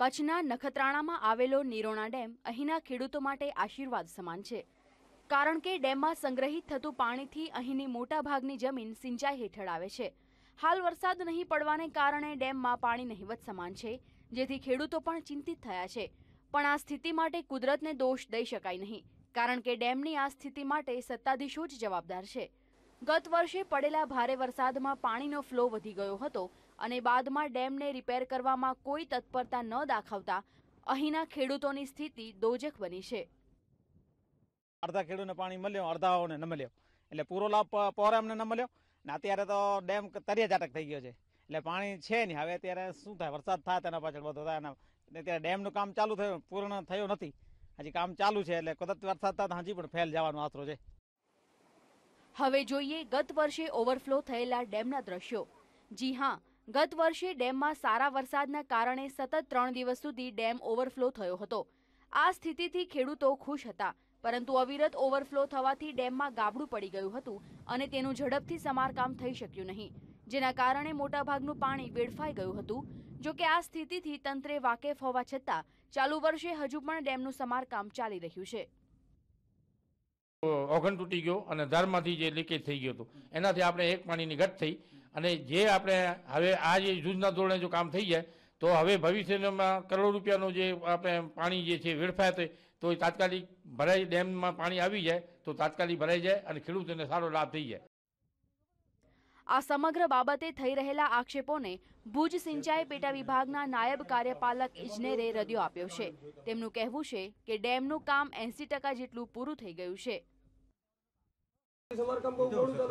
કચ્છના નખત્રાણામાં આવેલો નિરોણા ડેમ અહીંના ખેડૂતો માટે આશીર્વાદ સમાન છે કારણ કે ડેમમાં સંગ્રહિત થતું પાણીથી અહીંની મોટાભાગની જમીન સિંચાઈ હેઠળ આવે છે હાલ વરસાદ નહીં પડવાને કારણે ડેમમાં પાણી નહીવત સમાન છે જેથી ખેડૂતો પણ ચિંતિત થયા છે પણ આ સ્થિતિ માટે કુદરતને દોષ દઈ શકાય નહીં કારણ કે ડેમની આ સ્થિતિ માટે સત્તાધીશો જ જવાબદાર છે ગત વર્ષે પડેલા ભારે વરસાદમાં પાણીનો ફ્લો વધી ગયો હતો અને બાદમાં ડેમને રિપેર કરવામાં કોઈ તત્પરતા ન દાખવતા અહીંના ખેડૂતોની સ્થિતિ દોજક બની છે અડધા ખેડૂતને પાણી મળ્યો અડધાઓને ન મળ્યો એટલે પૂરો લાભ પહોરે અમને ન મળ્યો ને અત્યારે તો ડેમ તરિયા જાટક થઈ ગયો છે એટલે પાણી છે નહીં હવે અત્યારે શું થાય વરસાદ થાય તેના પાછળ બધો થાય અત્યારે ડેમનું કામ ચાલુ થયું પૂર્ણ થયું નથી હજી કામ ચાલુ છે એટલે કદાચ વરસાદ થતા હજી પણ ફેલ જવાનો આશરો છે હવે જોઈએ ગત વર્ષે ઓવરફ્લો થયેલા ડેમના દ્રશ્યો જી હા ગત વર્ષે ડેમમાં સારા વરસાદના કારણે સતત ત્રણ દિવસ સુધી ડેમ ઓવરફ્લો થયો હતો આ સ્થિતિથી ખેડૂતો ખુશ હતા પરંતુ અવિરત ઓવરફ્લો થવાથી ડેમમાં ગાબડું પડી ગયું હતું અને તેનું ઝડપથી સમારકામ થઈ શક્યું નહીં જેના કારણે મોટાભાગનું પાણી વેડફાઈ ગયું હતું જોકે કે આ સ્થિતિથી તંત્રે વાકેફ હોવા છતાં ચાલુ વર્ષે હજુ પણ ડેમનું સમારકામ ચાલી રહ્યું છે ઓઘન તૂટી ગયો અને ધારમાંથી જે લીકેજ થઈ ગયો હતો એનાથી આપણે એક પાણીની ઘટ થઈ અને જે આપણે હવે આ જે જૂજના ધોરણે જો કામ થઈ જાય તો હવે ભવિષ્યમાં કરોડ રૂપિયાનું જે આપણે પાણી જે છે વેડફાય તો એ તાત્કાલિક ભરાઈ ડેમમાં પાણી આવી જાય તો તાત્કાલિક ભરાઈ જાય અને ખેડૂતોને સારો લાભ થઈ જાય આ સમગ્ર બાબતે થઈ રહેલા આક્ષેપોને ભુજ સિંચાઈ પેટા વિભાગના નાયબ કાર્યપાલક ઇજનેરે રદિયો આપ્યો છે તેમનું કહેવું છે કે ડેમનું કામ એંસી ટકા જેટલું પૂરું થઈ ગયું છે હાલ જલ્દી કામ પૂરું કરી લેજો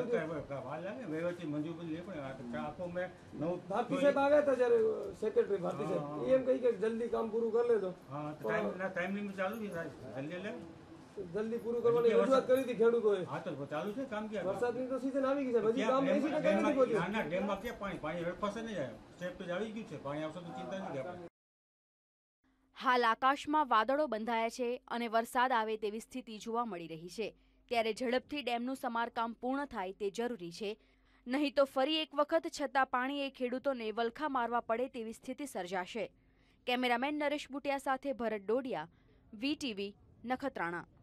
જલ્દી પૂરું કરવાની રજૂઆત કરી હતી ખેડૂતોએ હા તો તો સીઝન આવી ગઈ છે હજી કામ નથી હાલ આકાશમાં વાદળો બંધાયા છે અને વરસાદ આવે તેવી સ્થિતિ જોવા મળી રહી છે ત્યારે ઝડપથી ડેમનું સમારકામ પૂર્ણ થાય તે જરૂરી છે નહીં તો ફરી એક વખત છતાં પાણીએ ખેડૂતોને વલખા મારવા પડે તેવી સ્થિતિ સર્જાશે કેમેરામેન નરેશ બુટિયા સાથે ભરત ડોડિયા વીટીવી નખત્રાણા